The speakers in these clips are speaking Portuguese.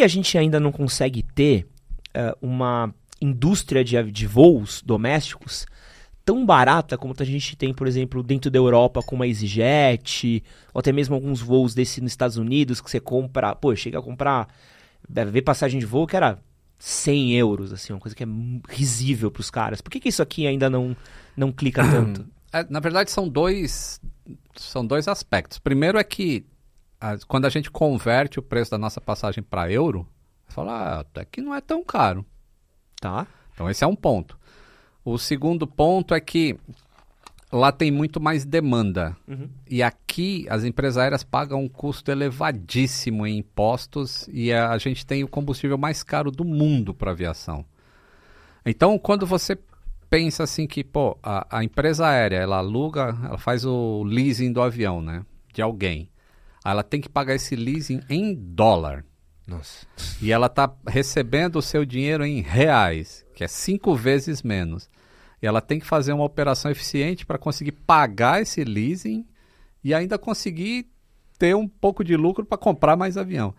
que a gente ainda não consegue ter uh, uma indústria de, de voos domésticos tão barata como a gente tem, por exemplo, dentro da Europa com uma EasyJet, ou até mesmo alguns voos desse nos Estados Unidos que você compra, pô, chega a comprar, ver passagem de voo que era 100 euros, assim, uma coisa que é risível para os caras. Por que, que isso aqui ainda não, não clica tanto? É, na verdade, são dois, são dois aspectos. Primeiro é que quando a gente converte o preço da nossa passagem para euro, fala, ah, até que não é tão caro. Tá. Então esse é um ponto. O segundo ponto é que lá tem muito mais demanda. Uhum. E aqui as empresas aéreas pagam um custo elevadíssimo em impostos e a, a gente tem o combustível mais caro do mundo para aviação. Então, quando você pensa assim que, pô, a, a, empresa aérea, ela aluga, ela faz o leasing do avião, né? De alguém. Ela tem que pagar esse leasing em dólar. Nossa. E ela está recebendo o seu dinheiro em reais, que é cinco vezes menos. E ela tem que fazer uma operação eficiente para conseguir pagar esse leasing e ainda conseguir ter um pouco de lucro para comprar mais avião.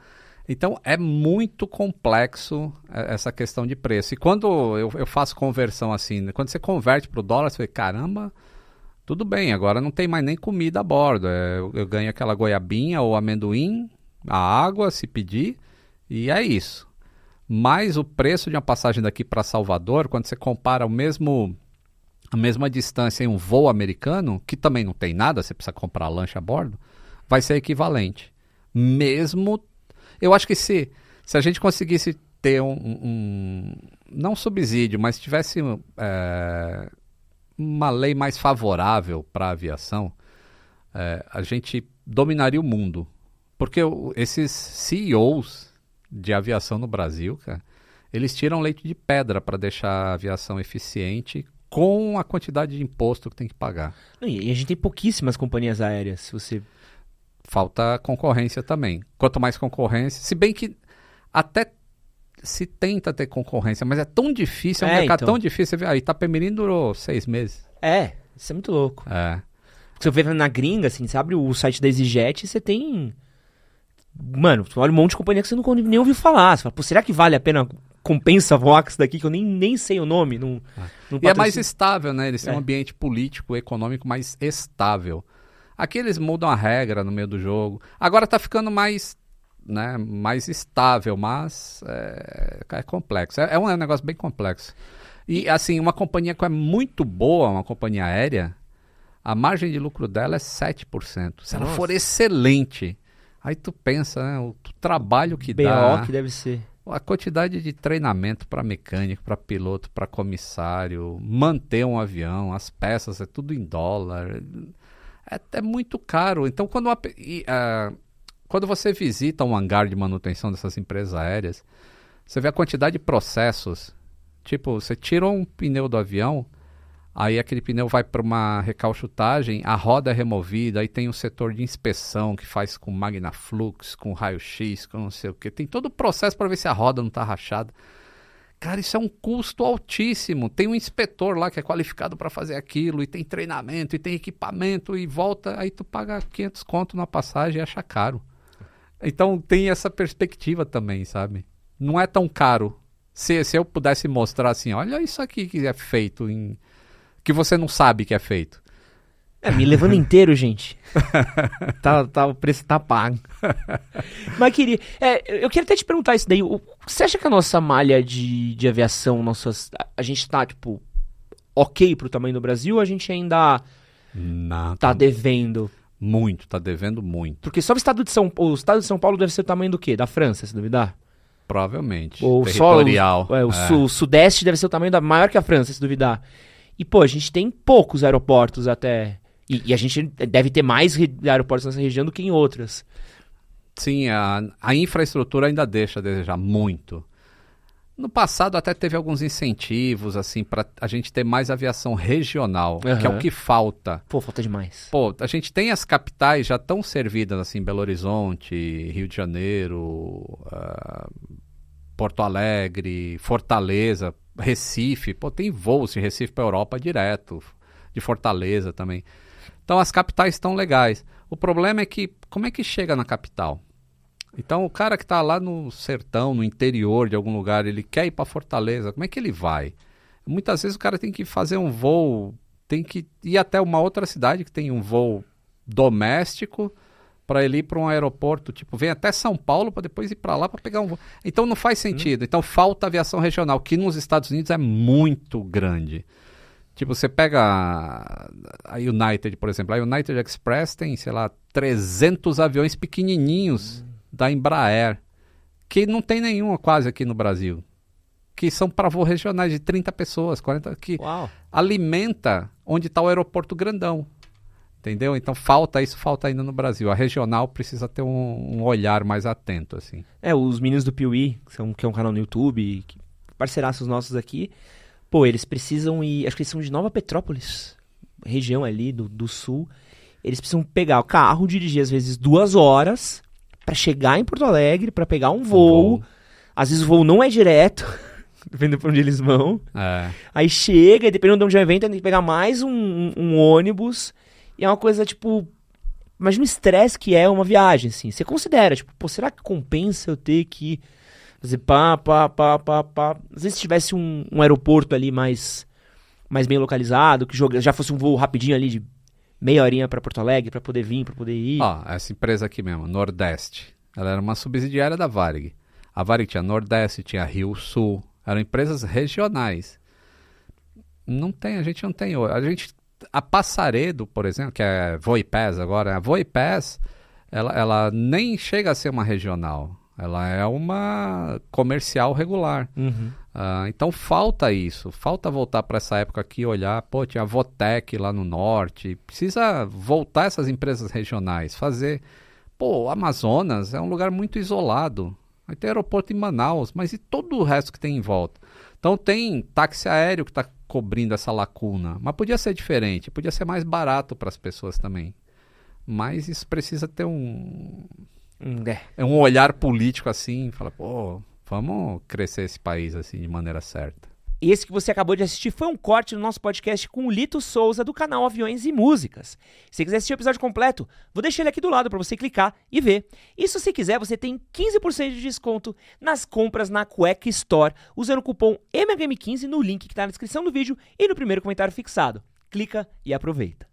Então é muito complexo é, essa questão de preço. E quando eu, eu faço conversão assim, né, quando você converte para o dólar, você fala, caramba, tudo bem, agora não tem mais nem comida a bordo. É, eu, eu ganho aquela goiabinha ou amendoim, a água, se pedir, e é isso. Mas o preço de uma passagem daqui para Salvador, quando você compara o mesmo a mesma distância em um voo americano, que também não tem nada, você precisa comprar lanche a bordo, vai ser equivalente. Mesmo. Eu acho que se, se a gente conseguisse ter um. um não subsídio, mas tivesse. É, uma lei mais favorável para a aviação, é, a gente dominaria o mundo. Porque esses CEOs de aviação no Brasil, cara, eles tiram leite de pedra para deixar a aviação eficiente com a quantidade de imposto que tem que pagar. E a gente tem pouquíssimas companhias aéreas, se você falta concorrência também. Quanto mais concorrência, se bem que até se tenta ter concorrência, mas é tão difícil, é um é, mercado então. tão difícil. Aí ah, Itapemirim durou seis meses. É, isso é muito louco. É. Porque você vê na gringa, assim, você abre o site da EasyJet e você tem... Mano, você olha um monte de companhia que você não nem ouviu falar. Você fala, Pô, será que vale a pena compensa Vox daqui, que eu nem, nem sei o nome. Não, é. não e é mais estável, né? Eles têm é. um ambiente político, econômico mais estável. Aqui eles mudam a regra no meio do jogo. Agora tá ficando mais né, mais estável, mas é, é complexo. É, é, um, negócio bem complexo. E, assim, uma companhia que é muito boa, uma companhia aérea, a margem de lucro dela é 7%. Se ela for excelente, aí tu pensa, né, o, trabalho que BO dá. BO que deve ser. A quantidade de treinamento para mecânico, para piloto, para comissário, manter um avião, as peças, é tudo em dólar. É, é muito caro. Então, quando uma, e, uh, quando você visita um hangar de manutenção dessas empresas aéreas, você vê a quantidade de processos. Tipo, você tira um pneu do avião, aí aquele pneu vai para uma recalchutagem, a roda é removida, aí tem um setor de inspeção que faz com magnaflux, com raio-x, com não sei o que. Tem todo o processo para ver se a roda não está rachada. Cara, isso é um custo altíssimo. Tem um inspetor lá que é qualificado para fazer aquilo, e tem treinamento, e tem equipamento, e volta, aí tu paga 500 conto na passagem e acha caro. Então tem essa perspectiva também, sabe? Não é tão caro. Se, se eu pudesse mostrar assim, olha isso aqui que é feito em. que você não sabe que é feito. É, me levando inteiro, gente. tá, tá, o preço tá pago. Mas queria. É, eu queria até te perguntar isso daí. O, você acha que a nossa malha de, de aviação, nossas, a, a gente tá, tipo, ok pro tamanho do Brasil ou a gente ainda Não, tá devendo? Muito, tá devendo muito. Porque só o estado de São Paulo, o estado de São Paulo deve ser o tamanho do quê? Da França, se duvidar? Provavelmente. Ou territorial. Só, o, é, o, é. Su, o sudeste deve ser o tamanho da maior que a França, se duvidar. E pô, a gente tem poucos aeroportos até e, e a gente deve ter mais aeroportos nessa região do que em outras. Sim, a, a infraestrutura ainda deixa a desejar muito. No passado até teve alguns incentivos, assim, para a gente ter mais aviação regional, uhum. que é o que falta. Pô, falta demais. Pô, a gente tem as capitais já tão servidas, assim, Belo Horizonte, Rio de Janeiro, uh, Porto Alegre, Fortaleza, Recife. Pô, tem voos de Recife para Europa direto, de Fortaleza também. Então as capitais estão legais. O problema é que, como é que chega na capital? Então, o cara que está lá no sertão, no interior de algum lugar, ele quer ir para Fortaleza, como é que ele vai? Muitas vezes o cara tem que fazer um voo, tem que ir até uma outra cidade que tem um voo doméstico para ele ir para um aeroporto, tipo, vem até São Paulo para depois ir para lá para pegar um voo. Então não faz uhum. sentido. Hum. Então falta aviação regional, que nos Estados Unidos é muito grande. Tipo, você pega a United, por exemplo. A United Express tem, sei lá, 300 aviões pequenininhos. Hum da Embraer, que não tem nenhuma quase aqui no Brasil, que são para voos regionais de 30 pessoas, 40, que Uau. alimenta onde está o aeroporto grandão. Entendeu? Então falta isso, falta ainda no Brasil. A regional precisa ter um, um olhar mais atento, assim. É, os meninos do Piuí, que, são, que é um canal no YouTube, parceiraços nossos aqui, pô, eles precisam ir. Acho que eles são de Nova Petrópolis, região ali do, do sul. Eles precisam pegar o carro, dirigir às vezes duas horas para chegar em Porto Alegre, para pegar um voo. Às vezes o voo não é direto, dependendo para onde eles vão. É. Aí chega, e dependendo de onde é o evento, tem que pegar mais um, um, ônibus. E é uma coisa, tipo, imagina o estresse que é uma viagem, assim. Você considera, tipo, pô, será que compensa eu ter que fazer pá, pá, pá, pá, pá. Às vezes se tivesse um, um aeroporto ali mais, mais bem localizado, que já fosse um voo rapidinho ali de meia horinha para Porto Alegre para poder vir, para poder ir. Ó, essa empresa aqui mesmo, Nordeste, ela era uma subsidiária da Varig. A Varig tinha Nordeste, tinha Rio Sul, eram empresas regionais. Não tem, a gente não tem. A gente a Passaredo, por exemplo, que é Voipes agora, a Voipes, ela, ela nem chega a ser uma regional. Ela é uma comercial regular. Uhum. Ah, então falta isso, falta voltar para essa época aqui olhar, pô, tinha a Votec lá no norte, precisa voltar essas empresas regionais, fazer. Pô, Amazonas é um lugar muito isolado, aí tem aeroporto em Manaus, mas e todo o resto que tem em volta? Então tem táxi aéreo que está cobrindo essa lacuna, mas podia ser diferente, podia ser mais barato para as pessoas também. Mas isso precisa ter um. É. é. um olhar político assim, fala, pô, Vamos crescer esse país assim de maneira certa. E esse que você acabou de assistir foi um corte no nosso podcast com o Lito Souza do canal Aviões e Músicas. Se você quiser assistir o episódio completo, vou deixar ele aqui do lado para você clicar e ver. E se você quiser, você tem 15% de desconto nas compras na Cueca Store usando o cupom MHM15 no link que está na descrição do vídeo e no primeiro comentário fixado. Clica e aproveita.